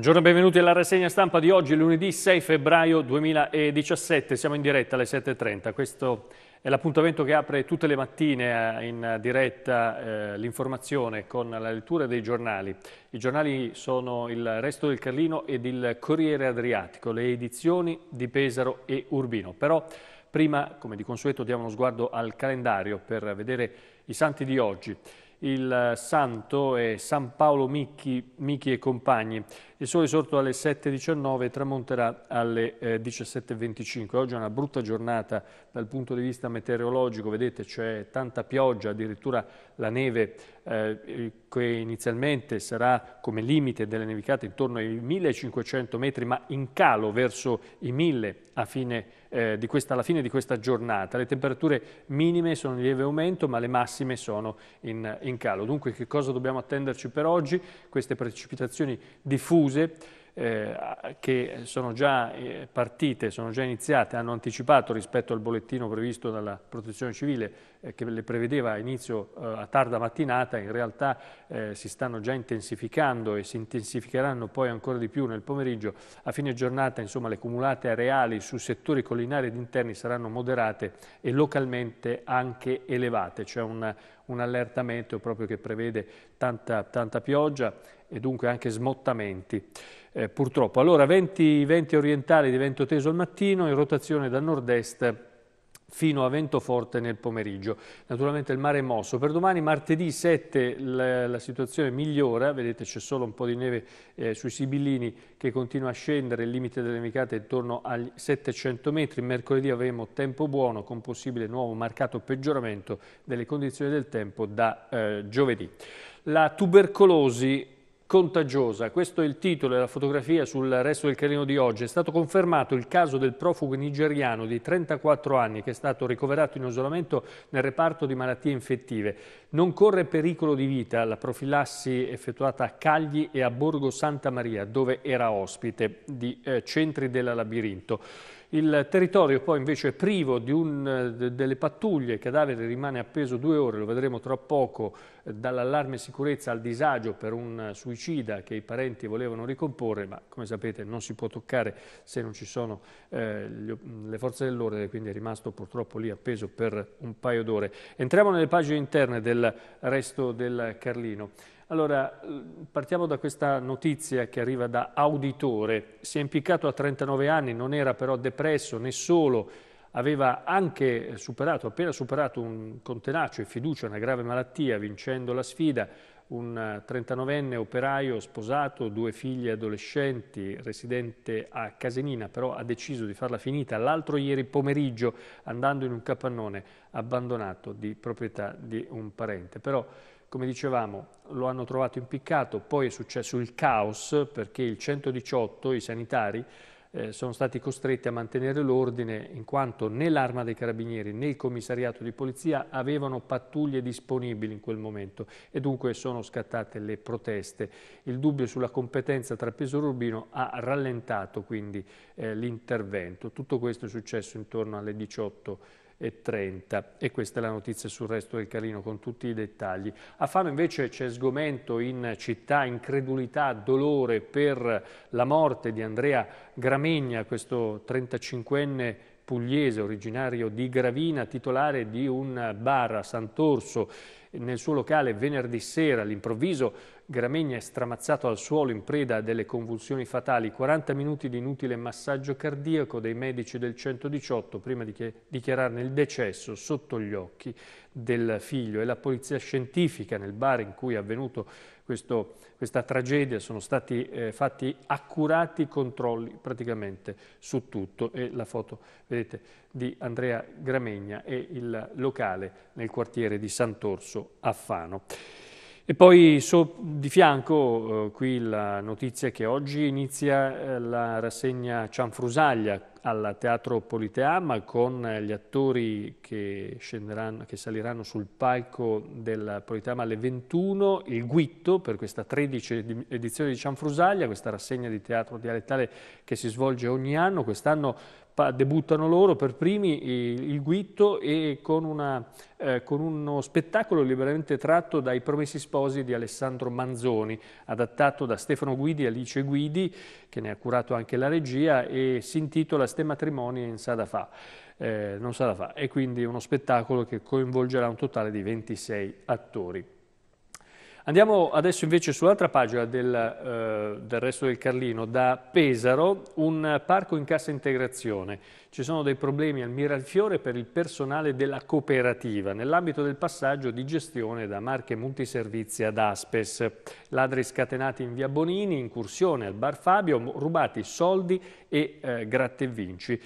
Buongiorno e benvenuti alla rassegna stampa di oggi, lunedì 6 febbraio 2017. Siamo in diretta alle 7.30. Questo è l'appuntamento che apre tutte le mattine eh, in diretta eh, l'informazione con la lettura dei giornali. I giornali sono il Resto del Carlino ed il Corriere Adriatico, le edizioni di Pesaro e Urbino. Però prima, come di consueto, diamo uno sguardo al calendario per vedere i santi di oggi il santo e San Paolo Micchi, Micchi e compagni. Il sole sorto alle 7.19 e tramonterà alle 17.25. Eh, Oggi è una brutta giornata dal punto di vista meteorologico, vedete c'è tanta pioggia, addirittura la neve eh, che inizialmente sarà come limite delle nevicate intorno ai 1500 metri, ma in calo verso i 1000 a fine giornata eh, questa, alla fine di questa giornata. Le temperature minime sono in lieve aumento, ma le massime sono in, in calo. Dunque che cosa dobbiamo attenderci per oggi? Queste precipitazioni diffuse eh, che sono già eh, partite, sono già iniziate, hanno anticipato rispetto al bollettino previsto dalla Protezione Civile eh, che le prevedeva a inizio eh, a tarda mattinata, in realtà eh, si stanno già intensificando e si intensificheranno poi ancora di più nel pomeriggio. A fine giornata insomma, le cumulate areali su settori collinari ed interni saranno moderate e localmente anche elevate, C'è un, un allertamento proprio che prevede tanta, tanta pioggia e dunque anche smottamenti eh, purtroppo. Allora, venti, venti orientali di vento teso al mattino, in rotazione da nord-est fino a vento forte nel pomeriggio. Naturalmente il mare è mosso. Per domani, martedì 7, la, la situazione migliora, vedete c'è solo un po' di neve eh, sui Sibillini che continua a scendere, il limite delle nevicate è intorno ai 700 metri. Mercoledì avremo tempo buono con possibile nuovo marcato peggioramento delle condizioni del tempo da eh, giovedì. La tubercolosi contagiosa. Questo è il titolo e la fotografia sul resto del Carlino di oggi. È stato confermato il caso del profugo nigeriano di 34 anni che è stato ricoverato in isolamento nel reparto di malattie infettive. Non corre pericolo di vita la profilassi effettuata a Cagli e a Borgo Santa Maria dove era ospite di eh, centri della labirinto. Il territorio poi invece è privo un, de, delle pattuglie, il cadavere rimane appeso due ore, lo vedremo tra poco, eh, dall'allarme sicurezza al disagio per un eh, suicida che i parenti volevano ricomporre, ma come sapete non si può toccare se non ci sono eh, le forze dell'ordine, quindi è rimasto purtroppo lì appeso per un paio d'ore. Entriamo nelle pagine interne del resto del Carlino. Allora, partiamo da questa notizia che arriva da Auditore. Si è impiccato a 39 anni, non era però depresso né solo, aveva anche superato, appena superato un, con tenacia e fiducia una grave malattia, vincendo la sfida, un 39enne operaio sposato, due figlie adolescenti, residente a Casenina, però ha deciso di farla finita l'altro ieri pomeriggio andando in un capannone abbandonato di proprietà di un parente. Però, come dicevamo, lo hanno trovato impiccato, poi è successo il caos perché il 118, i sanitari, eh, sono stati costretti a mantenere l'ordine in quanto né l'arma dei carabinieri né il commissariato di polizia avevano pattuglie disponibili in quel momento e dunque sono scattate le proteste. Il dubbio sulla competenza tra e Urbino ha rallentato quindi eh, l'intervento. Tutto questo è successo intorno alle 18.00 e questa è la notizia sul resto del Carlino con tutti i dettagli. A Fano invece c'è sgomento in città, incredulità, dolore per la morte di Andrea Gramegna, questo 35enne pugliese originario di Gravina, titolare di un bar a Sant'Orso. Nel suo locale venerdì sera all'improvviso Gramegna è stramazzato al suolo in preda a delle convulsioni fatali, 40 minuti di inutile massaggio cardiaco dei medici del 118 prima di dichiararne il decesso sotto gli occhi del figlio e la polizia scientifica nel bar in cui è avvenuto questo, questa tragedia, sono stati eh, fatti accurati controlli praticamente su tutto e la foto vedete di Andrea Gramegna e il locale nel quartiere di Sant'Orso a Fano. E poi so, di fianco eh, qui la notizia che oggi inizia eh, la rassegna Cianfrusaglia al Teatro Politeama con eh, gli attori che, che saliranno sul palco del Politeama alle 21, il Guitto per questa 13 edizione di Cianfrusaglia, questa rassegna di teatro dialettale che si svolge ogni anno, quest'anno debuttano loro per primi il Guitto e con, una, eh, con, uno spettacolo liberamente tratto dai Promessi Sposi di Alessandro Manzoni, adattato da Stefano Guidi e Alice Guidi, che ne ha curato anche la regia, e si intitola Ste matrimoni in Sadafà. Eh, non Sadafà, e quindi uno spettacolo che coinvolgerà un totale di 26 attori. Andiamo adesso invece sull'altra pagina del, eh, del, resto del Carlino, da Pesaro, un parco in cassa integrazione. Ci sono dei problemi al Miralfiore per il personale della cooperativa nell'ambito del passaggio di gestione da marche multiservizi ad Aspes. Ladri scatenati in via Bonini, incursione al bar Fabio, rubati soldi e eh, gratte e vinci.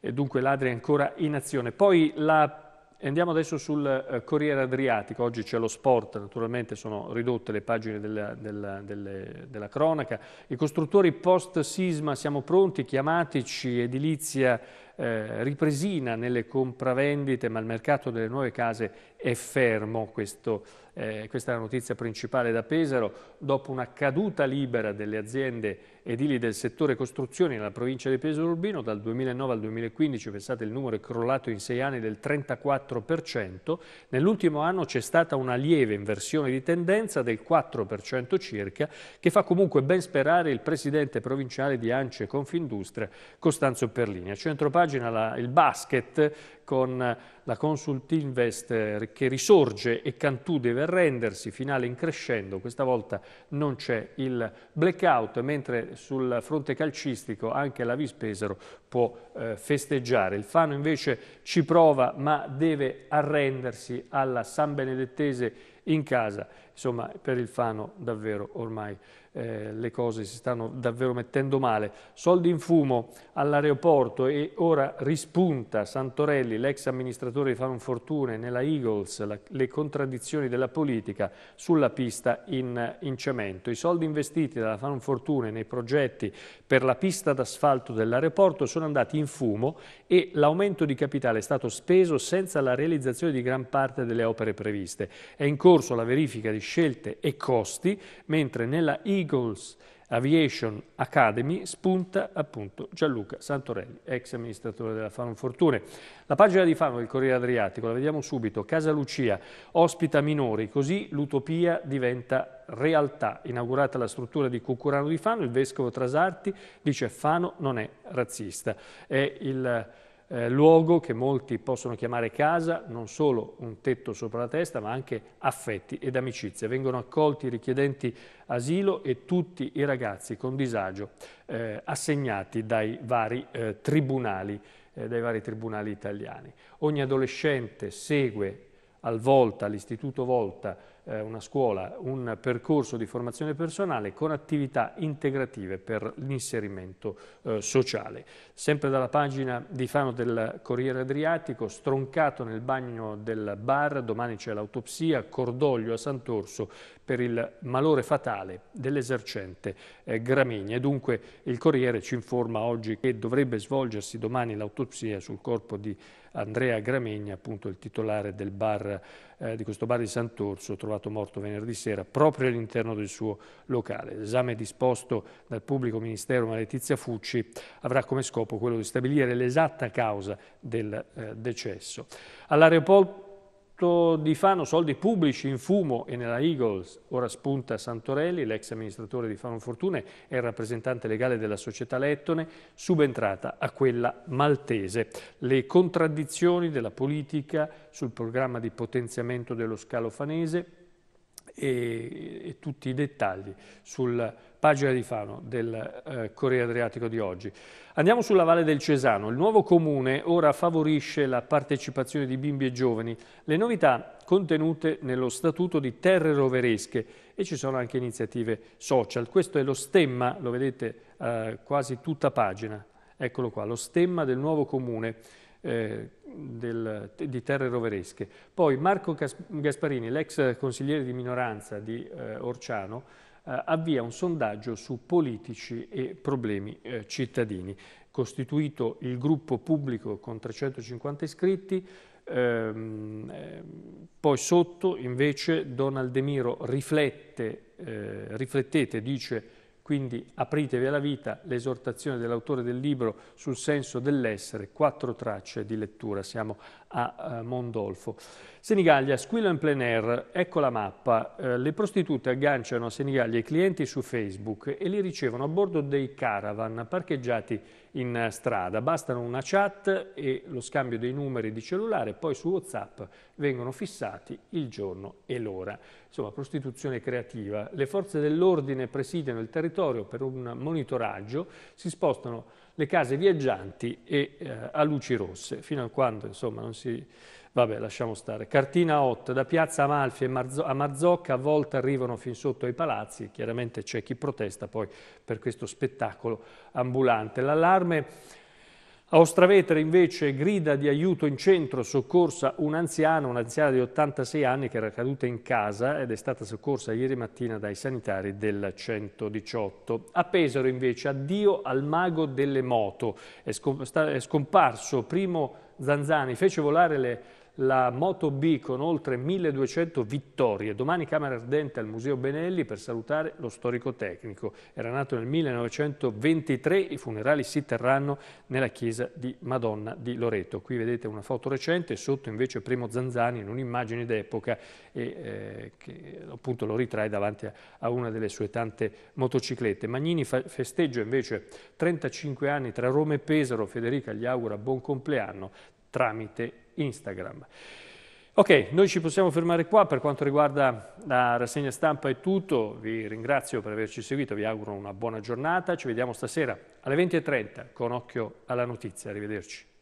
dunque ladri ancora in azione. Poi la Andiamo adesso sul eh, Corriere Adriatico, oggi c'è lo sport, naturalmente sono ridotte le pagine della, della, delle, della cronaca. I costruttori post-sisma siamo pronti, chiamatici, edilizia eh, ripresina nelle compravendite, ma il mercato delle nuove case è fermo, questo eh, questa è la notizia principale da Pesaro, dopo una caduta libera delle aziende edili del settore costruzioni nella provincia di Pesaro Urbino, dal 2009 al 2015, pensate, il numero è crollato in sei anni del 34%, nell'ultimo anno c'è stata una lieve inversione di tendenza del 4% circa, che fa comunque ben sperare il presidente provinciale di Ance Confindustria, Costanzo Perlini. A centropagina la, il basket con la Consult Invest che risorge e Cantù deve arrendersi, finale in crescendo, questa volta non c'è il blackout, mentre sul fronte calcistico anche la Vispesero può eh, festeggiare. Il Fano invece ci prova ma deve arrendersi alla San Benedettese in casa insomma per il Fano davvero ormai eh, le cose si stanno davvero mettendo male. Soldi in fumo all'aeroporto e ora rispunta Santorelli, l'ex amministratore di Fano Fortune nella Eagles, la, le contraddizioni della politica sulla pista in, in cemento. I soldi investiti dalla Fano Fortune nei progetti per la pista d'asfalto dell'aeroporto sono andati in fumo e l'aumento di capitale è stato speso senza la realizzazione di gran parte delle opere previste. È in corso la verifica di scelte e costi, mentre nella Eagles Aviation Academy spunta appunto Gianluca Santorelli, ex amministratore della Fano Fortune. La pagina di Fano del Corriere Adriatico, la vediamo subito, Casa Lucia ospita minori, così l'utopia diventa realtà. Inaugurata la struttura di Cucurano di Fano, il vescovo Trasarti dice Fano non è razzista. È il eh, luogo che molti possono chiamare casa, non solo un tetto sopra la testa, ma anche affetti ed amicizie. Vengono accolti i richiedenti asilo e tutti i ragazzi con disagio eh, assegnati dai vari, eh, tribunali, eh, dai vari tribunali italiani. Ogni adolescente segue al Volta, all'Istituto Volta, eh, una scuola, un percorso di formazione personale con attività integrative per l'inserimento eh, sociale. Sempre dalla pagina di Fano del Corriere Adriatico, stroncato nel bagno del bar, domani c'è l'autopsia, cordoglio a Sant'Orso per il malore fatale dell'esercente eh, Gramigna. E dunque il Corriere ci informa oggi che dovrebbe svolgersi domani l'autopsia sul corpo di Andrea Gramegna, appunto il titolare del bar, eh, di questo bar di Sant'Orso, trovato morto venerdì sera proprio all'interno del suo locale. L'esame disposto dal pubblico ministero Maletizia Fucci avrà come scopo quello di stabilire l'esatta causa del eh, decesso. All'aeroporto 8 di Fano, soldi pubblici in fumo e nella Eagles, ora spunta Santorelli, l'ex amministratore di Fano Fortune e rappresentante legale della società Lettone, subentrata a quella maltese. Le contraddizioni della politica sul programma di potenziamento dello scalo fanese, e, e tutti i dettagli sulla pagina di Fano del eh, Corriere Adriatico di oggi. Andiamo sulla Valle del Cesano. Il nuovo comune ora favorisce la partecipazione di bimbi e giovani. Le novità contenute nello statuto di terre roveresche e ci sono anche iniziative social. Questo è lo stemma, lo vedete eh, quasi tutta pagina. Eccolo qua, lo stemma del nuovo comune. Eh, del, di terre roveresche. Poi Marco Gasparini, l'ex consigliere di minoranza di eh, Orciano, eh, avvia un sondaggio su politici e problemi eh, cittadini. Costituito il gruppo pubblico con 350 iscritti, ehm, eh, poi sotto invece Donald De Miro riflette, eh, riflettete, dice quindi apritevi alla vita, l'esortazione dell'autore del libro sul senso dell'essere, quattro tracce di lettura, siamo a eh, Mondolfo. Senigallia, squillo in plein air, ecco la mappa. Eh, le prostitute agganciano a Senigallia i clienti su Facebook e li ricevono a bordo dei caravan parcheggiati in eh, strada. Bastano una chat e lo scambio dei numeri di cellulare, poi su WhatsApp vengono fissati il giorno e l'ora insomma, prostituzione creativa. Le forze dell'ordine presidiano il territorio per un monitoraggio, si spostano le case viaggianti e eh, a luci rosse, fino a quando insomma, non si... Vabbè, lasciamo stare. Cartina 8, da Piazza Amalfi a Marzocca a volte arrivano fin sotto ai palazzi, chiaramente c'è chi protesta poi per questo spettacolo ambulante. L'allarme a Ostravetere invece grida di aiuto in centro, soccorsa un'anziana, un'anziana di 86 anni che era caduta in casa ed è stata soccorsa ieri mattina dai sanitari del 118. A Pesaro invece addio al mago delle moto, è, scomparso primo Zanzani, fece volare le la Moto B con oltre 1200 vittorie. Domani Camera Ardente al Museo Benelli per salutare lo storico tecnico. Era nato nel 1923, i funerali si terranno nella chiesa di Madonna di Loreto. Qui vedete una foto recente, sotto invece Primo Zanzani in un'immagine d'epoca eh, che appunto lo ritrae davanti a, a, una delle sue tante motociclette. Magnini fa, festeggia invece 35 anni tra Roma e Pesaro. Federica gli augura buon compleanno tramite Instagram. Ok, noi ci possiamo fermare qua, per quanto riguarda la rassegna stampa è tutto, vi ringrazio per averci seguito, vi auguro una buona giornata, ci vediamo stasera alle 20.30 con occhio alla notizia, arrivederci.